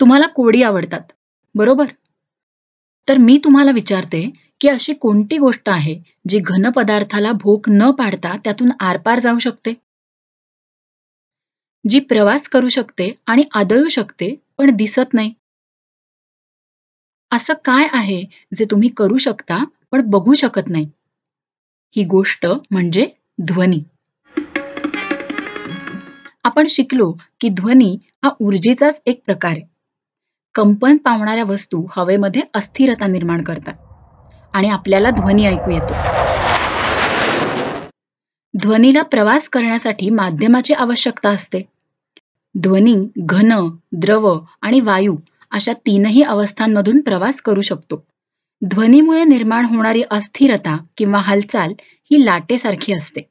तुम्हाला कोडी आवडतात, बरोबर? तर मी तुम्हाला विचारते की अशी कोणती गोष्ट आहे जी घन पदार्थाला भोक न पाडता त्यातून आरपार जाऊ शकते? जी प्रवास करू शकते आणि आदळू शकते पण दिसत नाही? असं काय आहे जे तुम्ही करू शकता पण बघू शकत नाही? ही गोष्ट म्हणजे ध्वनी. आपण शिकलो की ध्वनी हा ऊर्जेचाच एक प्रकार आहे. कंपन पावणाऱ्या वस्तू हवेमध्ये अस्थिरता निर्माण करतात आणि आपल्याला ध्वनी ऐकू येतो ध्वनीला प्रवास करण्यासाठी माध्यमाची आवश्यकता असते ध्वनी घन द्रव आणि वायू अशा तीनही अवस्थांमधून प्रवास करू शकतो ध्वनीमुळे निर्माण होणारी अस्थिरता किंवा हालचाल ही लाटेसारखी असते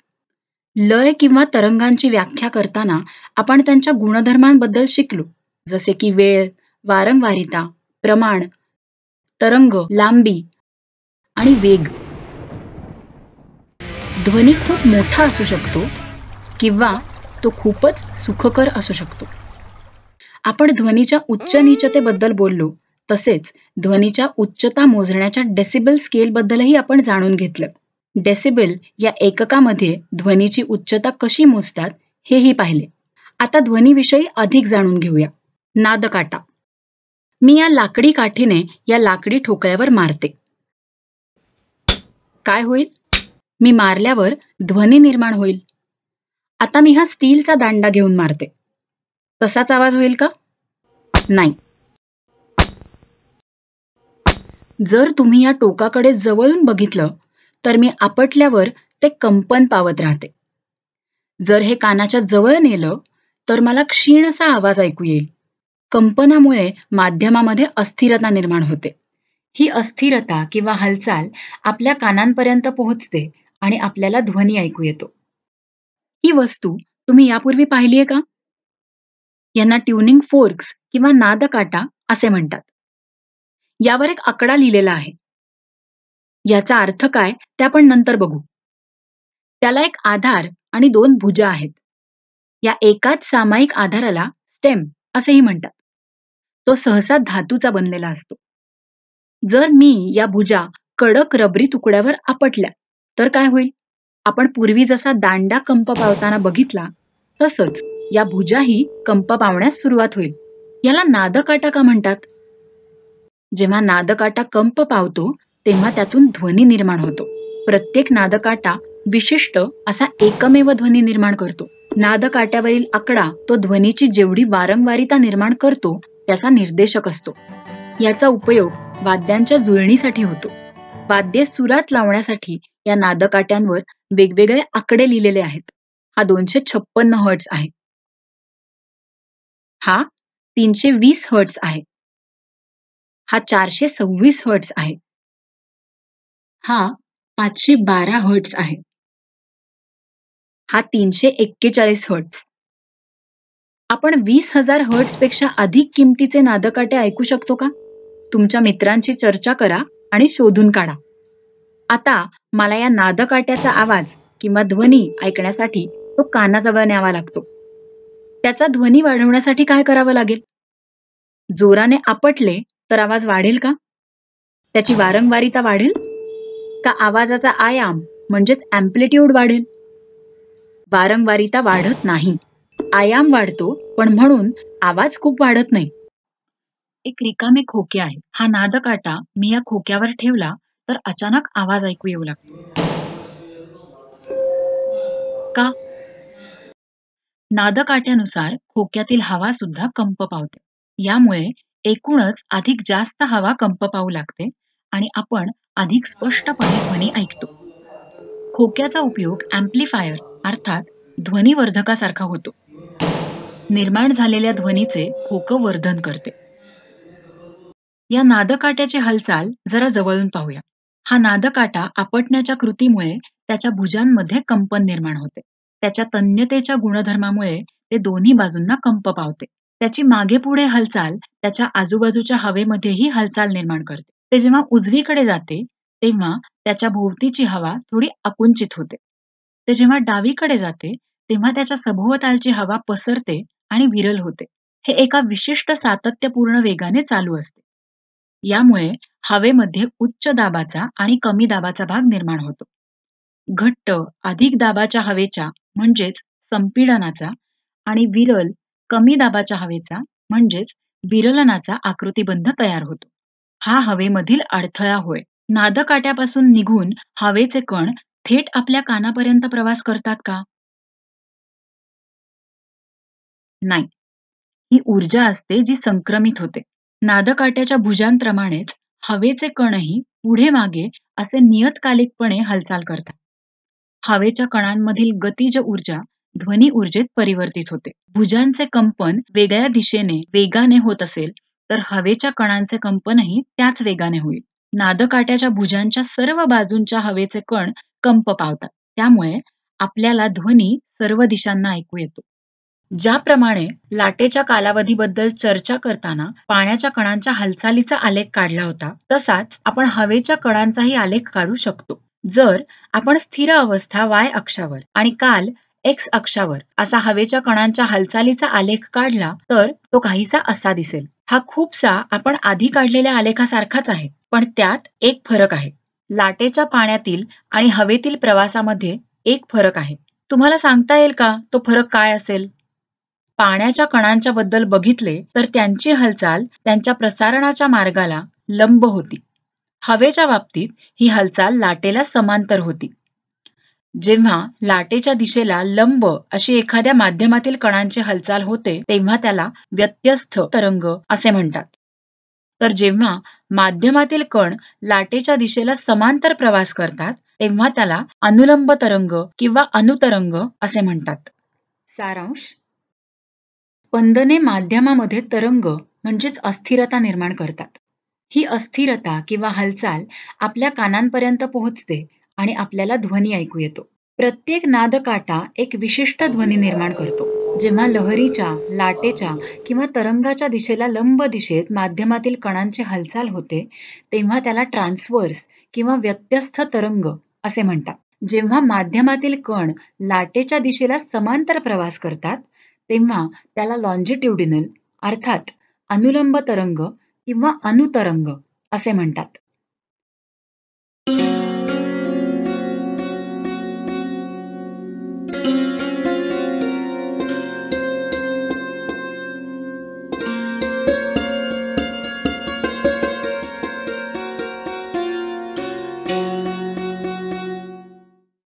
लय किंवा तरंगांची व्याख्या करताना आपण त्यांच्या गुणधर्मांबद्दल शिकलो जसे की वेळ वारंवारिता प्रमाण तरंग लांबी आणि वेग ध्वनी खूप मोठा असू शकतो किंवा तो खूपच सुखकर असू शकतो आपण ध्वनीच्या उच्च नीचतेबद्दल बोललो तसेच ध्वनीच्या उच्चता मोजण्याच्या डेसिबल स्केल बद्दलही आपण जाणून घेतलं डेसिबल या एककामध्ये ध्वनीची उच्चता कशी मोजतात हेही पाहिले आता ध्वनीविषयी अधिक जाणून घेऊया नादकाटा मी या लाकडी काठीने या लाकडी ठोकळ्यावर मारते काय होईल मी मारल्यावर ध्वनी निर्माण होईल आता मी हा स्टीलचा दांडा घेऊन मारते तसाच आवाज होईल का नाही जर तुम्ही या टोकाकडे जवळून बघितलं तर मी आपटल्यावर ते कंपन पावत राहते जर हे कानाच्या जवळ नेलं तर मला क्षीणसा आवाज ऐकू येईल कंपनामुळे माध्यमामध्ये अस्थिरता निर्माण होते ही अस्थिरता किंवा हालचाल आपल्या कानांपर्यंत पोहोचते आणि आपल्याला ध्वनी ऐकू येतो ही वस्तू तुम्ही यापूर्वी पाहिली आहे का यांना ट्युनिंग फोर्क्स किंवा नादकाटा असे म्हणतात यावर एक आकडा लिहिलेला आहे याचा अर्थ काय ते आपण नंतर बघू त्याला एक आधार आणि दोन भुजा आहेत या एकाच सामायिक आधाराला स्टेम असेही म्हणतात तो सहसा धातूचा बनलेला असतो जर मी या भुजा कडक रबरी तुकड्यावर आपटल्या तर काय होईल आपण पूर्वी जसा दांडा कंप पावताना बघितला तसंच या भुजाही कंप पावण्यास सुरुवात होईल याला नादकाटा का म्हणतात जेव्हा नादकाटा कंप पावतो तेव्हा त्यातून ध्वनी निर्माण होतो प्रत्येक नादकाटा विशिष्ट असा एकमेव ध्वनी निर्माण करतो नादकाट्यावरील आकडा तो ध्वनीची जेवढी वारंवारिता निर्माण करतो त्याचा निर्देशक असतो याचा उपयोग वाद्यांच्या जुळणीसाठी होतो वाद्य सुरात लावण्यासाठी या नादकाट्यांवर वेगवेगळे आकडे लिहिलेले आहेत हा दोनशे छप्पन हर्ट्स आहे हा तीनशे वीस हर्ट्स आहे हा चारशे सव्वीस हर्ट्स आहे हा पाचशे बारा हर्ट्स आहे हा तीनशे एक्केचाळीस हर्ट्स आपण वीस हजार हर्ट्झपेक्षा अधिक किमतीचे नादकाटे ऐकू शकतो का तुमच्या मित्रांशी चर्चा करा आणि शोधून काढा आता मला या नादकाट्याचा आवाज किंवा ध्वनी ऐकण्यासाठी तो कानाजवळ न्यावा लागतो त्याचा ध्वनी वाढवण्यासाठी काय करावं लागेल जोराने आपटले तर आवाज वाढेल का त्याची वारंवारिता वाढेल का आवाजाचा आयाम म्हणजेच अँप्लिट्यूड वाढेल वारंवारिता वाढत नाही आयाम वाढतो पण म्हणून आवाज खूप वाढत नाही एक रिकामे खोके आहे हा नादकाटा मी या खोक्यावर ठेवला तर अचानक आवाज ऐकू येऊ लागतो का नादकाट्यानुसार खोक्यातील हवा सुद्धा कंप पावते यामुळे एकूणच अधिक जास्त हवा कंप पाहू लागते आणि आपण अधिक स्पष्टपणे ध्वनी ऐकतो खोक्याचा उपयोग अँप्लिफायर अर्थात ध्वनीवर्धकासारखा होतो निर्माण झालेल्या ध्वनीचे खोक वर्धन करते या नादकाट्याची हालचाल जरा जवळून पाहूया हा नादकाटा आपटण्याच्या कृतीमुळे त्याच्या भुजांमध्ये कंपन निर्माण होते त्याच्या तन्यतेच्या गुणधर्मामुळे ते दोन्ही बाजूंना कंप पावते त्याची मागे पुढे हालचाल त्याच्या आजूबाजूच्या हवेमध्येही हालचाल निर्माण करते ते जेव्हा उजवीकडे जाते तेव्हा त्याच्या भोवतीची हवा थोडी आकुंचित होते ते जेव्हा डावीकडे जाते तेव्हा त्याच्या सभोवतालची हवा पसरते आणि विरल होते हे एका विशिष्ट सातत्यपूर्ण वेगाने चालू असते यामुळे हवेमध्ये उच्च दाबाचा आणि कमी दाबाचा भाग निर्माण होतो घट्ट अधिक दाबाच्या हवेच्या म्हणजेच संपीडनाचा आणि विरल कमी दाबाच्या हवेचा म्हणजेच विरलनाचा आकृतीबंध तयार होतो हा हवेमधील अडथळा होय नादकाट्यापासून निघून हवेचे कण थेट आपल्या कानापर्यंत प्रवास करतात का नाही. ही ऊर्जा असते जी संक्रमित होते. नादकाट्याच्या भुजांप्रमाणेच हवेचे कणही पुढे-मागे असे नियतकालिकपणे हालचाल करतात. हवेच्या कणांमधील गतिज ऊर्जा ध्वनी ऊर्जेत परिवर्तित होते. भुजांचे कंपन वेगळ्या दिशेने वेगाने होत असेल, तर हवेच्या कणांचे कंपनही त्याच वेगाने होईल. नादकाट्याच्या भुजांच्या सर्व बाजूंच्या हवेचे कण कंप पावतात. त्यामुळे आपल्याला ध्वनी सर्व दिशांना ऐकू येतो. ज्याप्रमाणे लाटेच्या कालावधीबद्दल चर्चा करताना पाण्याच्या कणांच्या हालचालीचा आलेख काढला होता तसाच आपण हवेच्या कणांचाही आलेख काढू शकतो जर आपण स्थिर अवस्था वाय अक्षावर आणि काल एक्स अक्षावर असा हवेच्या कणांच्या हालचालीचा आलेख काढला तर तो काहीसा असा दिसेल हा खूपसा आपण आधी काढलेल्या आलेखासारखाच आहे पण त्यात एक फरक आहे लाटेच्या पाण्यातील आणि हवेतील प्रवासामध्ये एक फरक आहे तुम्हाला सांगता येईल का तो फरक काय असेल पाण्याच्या कणांच्या बद्दल बघितले तर त्यांची हालचाल त्यांच्या प्रसारणाच्या मार्गाला लंब होती हवेच्या बाबतीत ही हालचाल लाटेला समांतर होती जेव्हा लाटेच्या दिशेला लंब अशी एखाद्या माध्यमातील कणांची हालचाल होते तेव्हा त्याला व्यत्यस्थ तरंग असे म्हणतात तर जेव्हा माध्यमातील कण लाटेच्या दिशेला समांतर प्रवास करतात तेव्हा त्याला अनुलंब तरंग किंवा अनुतरंग असे म्हणतात सारांश स्पंदने माध्यमामध्ये तरंग म्हणजेच अस्थिरता निर्माण करतात ही अस्थिरता किंवा हालचाल आपल्या कानांपर्यंत पोहोचते आणि आपल्याला ध्वनी ऐकू येतो प्रत्येक नादकाटा एक विशिष्ट ध्वनी निर्माण करतो जेव्हा लहरीच्या लाटेच्या किंवा तरंगाच्या दिशेला लंब दिशेत माध्यमातील कणांची हालचाल होते तेव्हा त्याला ट्रान्सवर्स किंवा व्यत्यस्थ तरंग असे म्हणतात जेव्हा माध्यमातील कण लाटेच्या दिशेला समांतर प्रवास करतात तेव्हा त्याला लॉन्जिट्युडिनल अर्थात अनुलंब तरंग किंवा अनुतरंग असे म्हणतात